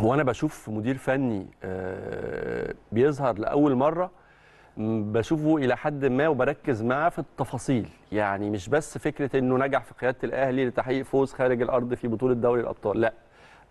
وانا بشوف مدير فني آه، بيظهر لاول مره بشوفه الى حد ما وبركز معاه في التفاصيل يعني مش بس فكره انه نجح في قياده الاهلي لتحقيق فوز خارج الارض في بطوله دوري الابطال لا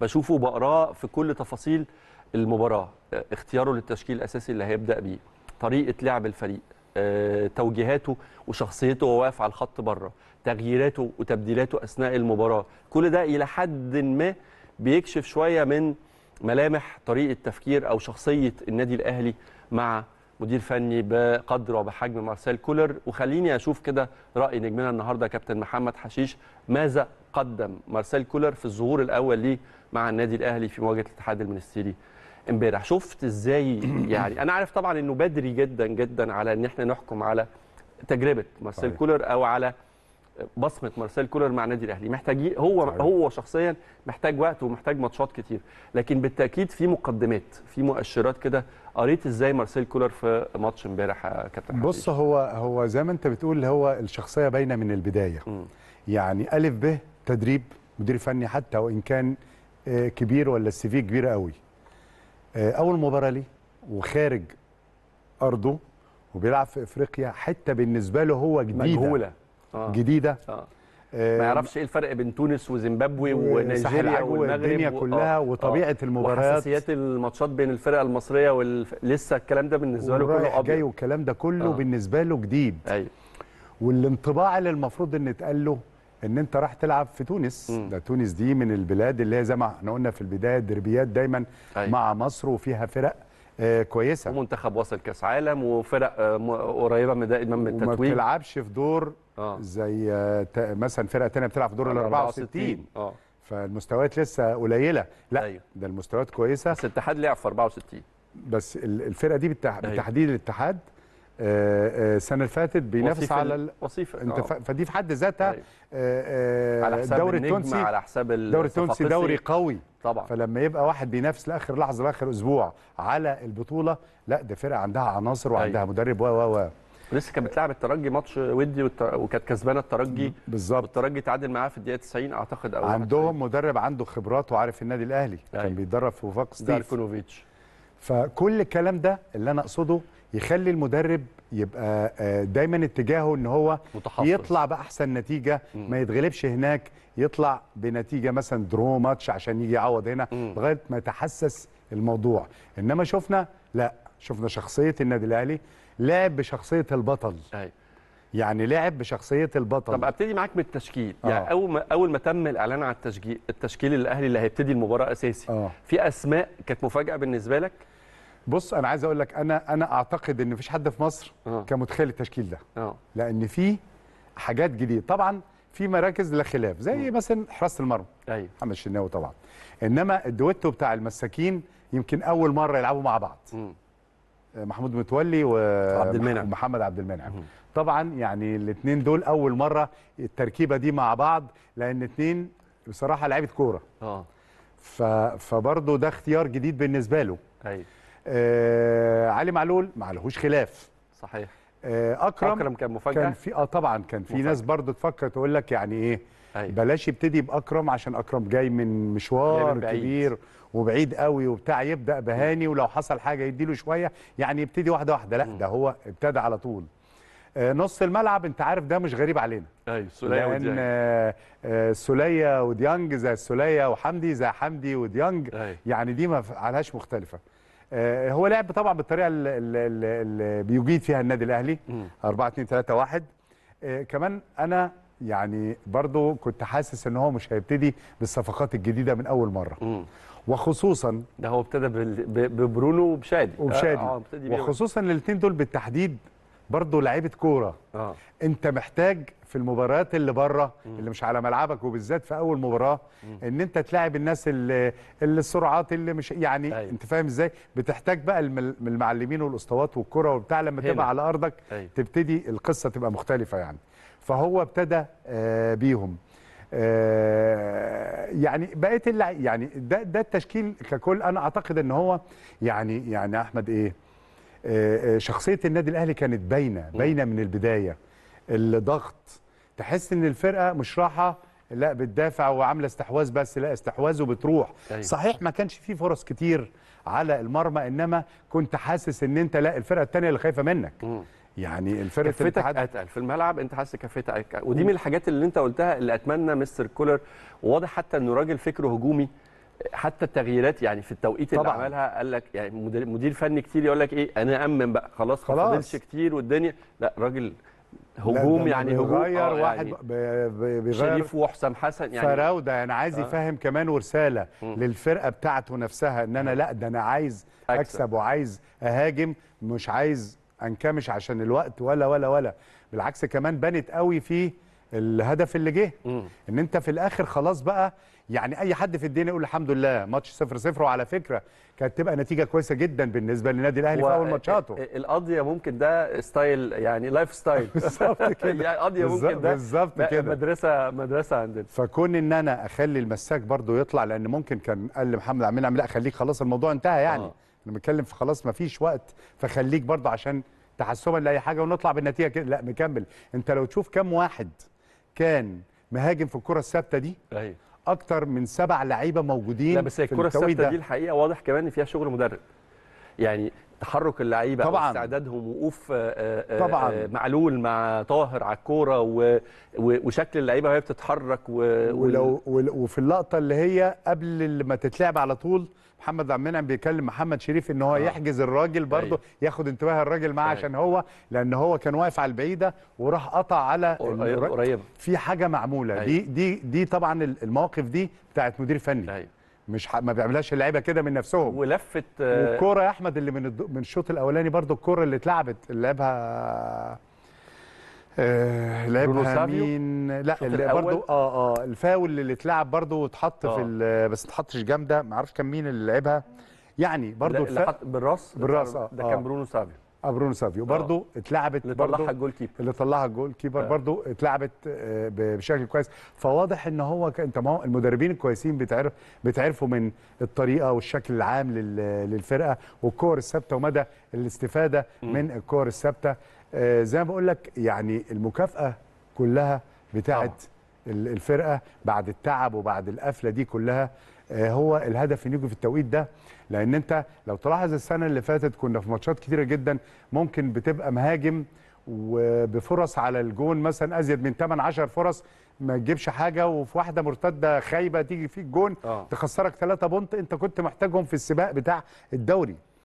بشوفه بقراه في كل تفاصيل المباراه آه، اختياره للتشكيل الاساسي اللي هيبدا بيه طريقه لعب الفريق آه، توجيهاته وشخصيته وهو واقف على الخط بره تغييراته وتبديلاته اثناء المباراه كل ده الى حد ما بيكشف شويه من ملامح طريقه تفكير او شخصيه النادي الاهلي مع مدير فني بقدر وبحجم مارسيل كولر وخليني اشوف كده راي نجمنا النهارده كابتن محمد حشيش ماذا قدم مارسيل كولر في الظهور الاول ليه مع النادي الاهلي في مواجهه الاتحاد المنستيري امبارح شفت ازاي يعني انا عارف طبعا انه بدري جدا جدا على ان احنا نحكم على تجربه مارسيل كولر او على بصمه مارسيل كولر مع النادي الاهلي محتاجين هو صحيح. هو شخصيا محتاج وقت ومحتاج ماتشات كتير لكن بالتاكيد في مقدمات في مؤشرات كده قريت ازاي مارسيل كولر في ماتش امبارح يا كابتن بص هو هو زي ما انت بتقول هو الشخصيه باينه من البدايه م. يعني الف ب تدريب مدير فني حتى وان كان آه، كبير ولا السي في كبير قوي آه، اول مباراه ليه وخارج ارضه وبيلعب في افريقيا حته بالنسبه له هو جديده مجهوله آه. جديده آه. ما يعرفش ايه الفرق بين تونس وزيمبابوي ونيجيريا والمغرب والدنيا آه. كلها آه. وطبيعه آه. المباريات وحساسيات الماتشات بين الفرق المصريه وال... لسه الكلام ده بالنسبه له كله ابيض جاي والكلام ده كله آه. بالنسبه له جديد ايوه والانطباع اللي المفروض ان اتقال له ان انت راح تلعب في تونس م. ده تونس دي من البلاد اللي هي زي ما احنا قلنا في البدايه الدربيات دايما أي. أيوه. مع مصر وفيها فرق آه، كويسه ومنتخب وصل كاس عالم وفرق آه، قريبه من دائما من التتويج وما بتلعبش في دور آه. زي مثلا فرقه ثانيه بتلعب في دور ال 64 اه فالمستويات لسه قليله لا أيوه. ده المستويات كويسه بس الاتحاد لعب في 64 بس الفرقه دي بالتحديد أيوه. الاتحاد السنه اللي فاتت بينافس على ال... انت ف... فدي في حد ذاتها الدوري أيوه. التونسي على حساب الدوري التونسي دوري قوي طبعا فلما يبقى واحد بينافس لاخر لحظه لاخر اسبوع على البطوله لا ده فرقه عندها عناصر أيوه. وعندها أيوة. مدرب و و و لسه كانت بتلعب الترجي ماتش ودي وكانت كسبانه الترجي بالظبط والترجي تعادل معاها في الدقيقه 90 اعتقد او عندهم مدرب عنده خبرات وعارف النادي الاهلي أيوة. كان بيتدرب في وفاق ستيف فكل الكلام ده اللي انا اقصده يخلي المدرب يبقى آه، دايما اتجاهه ان هو متحفظ. يطلع باحسن نتيجه ما يتغلبش هناك يطلع بنتيجه مثلا درو ماتش عشان يجي يعوض هنا لغايه ما يتحسس الموضوع انما شفنا لا شفنا شخصيه النادي الاهلي لعب بشخصيه البطل أي. يعني لعب بشخصيه البطل طب ابتدي معاك بالتشكيل أوه. يعني اول ما اول ما تم الاعلان عن التشكيل التشكيل الاهلي اللي هيبتدي المباراه اساسي أوه. في اسماء كانت مفاجاه بالنسبه لك بص انا عايز اقول لك انا انا اعتقد ان مفيش حد في مصر أوه. كان متخيل التشكيل ده أوه. لان في حاجات جديده طبعا في مراكز لا خلاف زي أوه. مثلا حراسه المرمى ايوه محمد الشناوي طبعا انما الدويتو بتاع المساكين يمكن اول مره يلعبوا مع بعض أوه. محمود متولي وعبد المنعم ومحمد عبد المنعم طبعا يعني الاثنين دول اول مره التركيبه دي مع بعض لان اثنين بصراحه لعيبه كوره اه فبرضه ده اختيار جديد بالنسبه له ايوه آه علي معلول ما لهوش خلاف صحيح آه اكرم اكرم كان مفاجاه كان في اه طبعا كان في ناس برضه تفكر تقول لك يعني ايه أيوة. بلاش يبتدي باكرم عشان اكرم جاي من مشوار من كبير وبعيد قوي وبتاع يبدا بهاني ولو حصل حاجه يديله شويه يعني يبتدي واحده واحده لا ده هو ابتدى على طول آه نص الملعب انت عارف ده مش غريب علينا ايوه سوليا لان آه, آه، وديانج زي سوليا وحمدي زي حمدي وديانج أيوة. يعني دي ما عليهاش مختلفه آه، هو لعب طبعا بالطريقه اللي, بيجيد فيها النادي الاهلي 4 2 3 1 كمان انا يعني برضو كنت حاسس ان هو مش هيبتدي بالصفقات الجديده من اول مره مم. وخصوصا ده هو ابتدى ببرونو وبشادي وبشادي آه, آه، وخصوصا الاثنين دول بالتحديد برضه لعيبه كوره آه. انت محتاج في المباريات اللي بره اللي مش على ملعبك وبالذات في اول مباراه م. ان انت تلاعب الناس اللي, اللي السرعات اللي مش يعني أيوه. انت فاهم ازاي بتحتاج بقى المعلمين والاسطوات والكره وبتاع لما تبقى على ارضك أيوه. تبتدي القصه تبقى مختلفه يعني فهو ابتدى آه بيهم آه يعني بقيه يعني ده ده التشكيل ككل انا اعتقد ان هو يعني يعني احمد ايه آه، آه، شخصيه النادي الاهلي كانت باينه باينه من البدايه الضغط تحس ان الفرقه مش راحه لا بتدافع وعامله استحواذ بس لا استحواذ وبتروح أيوة. صحيح ما كانش في فرص كتير على المرمى انما كنت حاسس ان انت لا الفرقه الثانيه اللي خايفه منك مم. يعني الفرقه كفتك اتقل في الملعب انت حاسس كفتك ودي من الحاجات اللي انت قلتها اللي اتمنى مستر كولر واضح حتى انه راجل فكره هجومي حتى التغييرات يعني في التوقيت طبعًا. اللي عملها قال لك يعني مدير, فني كتير يقول لك ايه انا امن بقى خلاص خلاص كتير والدنيا لا راجل هجوم يعني هجوم بيغير آه، يعني واحد يعني بيغير شريف وحسام حسن يعني فراوده يعني عايز آه. يفهم كمان ورساله م. للفرقه بتاعته نفسها ان انا لا ده انا عايز أكسب. اكسب وعايز اهاجم مش عايز انكمش عشان الوقت ولا ولا ولا بالعكس كمان بنت قوي فيه الهدف اللي جه ان انت في الاخر خلاص بقى يعني اي حد في الدنيا يقول الحمد لله ماتش 0 0 وعلى فكره كانت تبقى نتيجه كويسه جدا بالنسبه للنادي الاهلي و... في اول ماتشاته القضيه ممكن ده ستايل يعني لايف ستايل بالظبط كده يعني قضيه ممكن ده بالظبط كده مدرسه مدرسه عندنا فكون ان انا اخلي المساك برضو يطلع لان ممكن كان قال لمحمد عمين عم لا إيه؟ خليك خلاص الموضوع انتهى يعني آه. انا بتكلم في خلاص ما فيش وقت فخليك برضو عشان تحسبا لاي حاجه ونطلع بالنتيجه كده لا مكمل انت لو تشوف كام واحد كان مهاجم في الكره الثابته دي ايوه اكتر من سبع لعيبه موجودين لا بس الكره الثابته دي الحقيقه واضح كمان ان فيها شغل مدرب يعني تحرك اللعيبه طبعا استعدادهم وقوف آه، آه، آه، طبعا معلول مع طاهر على الكوره وشكل اللعيبه وهي بتتحرك و... ولو وفي اللقطه اللي هي قبل ما تتلعب على طول محمد عبد المنعم بيكلم محمد شريف ان هو آه. يحجز الراجل طيب. برضه ياخد انتباه الراجل معاه طيب. عشان هو لان هو كان واقف على البعيده وراح قطع على قريبه في حاجه معموله أيه. دي دي دي طبعا المواقف دي بتاعت مدير فني أيه. مش ما بيعملهاش اللعيبه كده من نفسهم ولفت والكوره يا احمد اللي من الشوط الاولاني برضه الكوره اللي اتلعبت اللي لعبها آه لعبها مين لا اللي برضو اه اه الفاول اللي اتلعب برضو اتحط آه. في بس اتحطش جامده ما اعرفش كان مين اللي لعبها يعني برضو اللي حط بالراس بالراس اه ده كان آه. برونو سافيو اه برونو سافيو برضو آه. اتلعبت اللي طلعها الجول كيبر اللي طلعها الجول كيبر آه. برضو اتلعبت آه، بشكل كويس فواضح ان هو انت ما هو المدربين الكويسين بتعرف بتعرفوا من الطريقه والشكل العام للفرقه والكور الثابته ومدى الاستفاده م. من الكور الثابته آه، زي ما بقول لك يعني المكافاه كلها بتاعت الفرقه بعد التعب وبعد القفله دي كلها آه، هو الهدف يجي في التوقيت ده لان انت لو تلاحظ السنه اللي فاتت كنا في ماتشات كتيره جدا ممكن بتبقى مهاجم وبفرص على الجون مثلا ازيد من 8 10 فرص ما تجيبش حاجه وفي واحده مرتده خايبه تيجي فيك جون آه. تخسرك 3 بونت انت كنت محتاجهم في السباق بتاع الدوري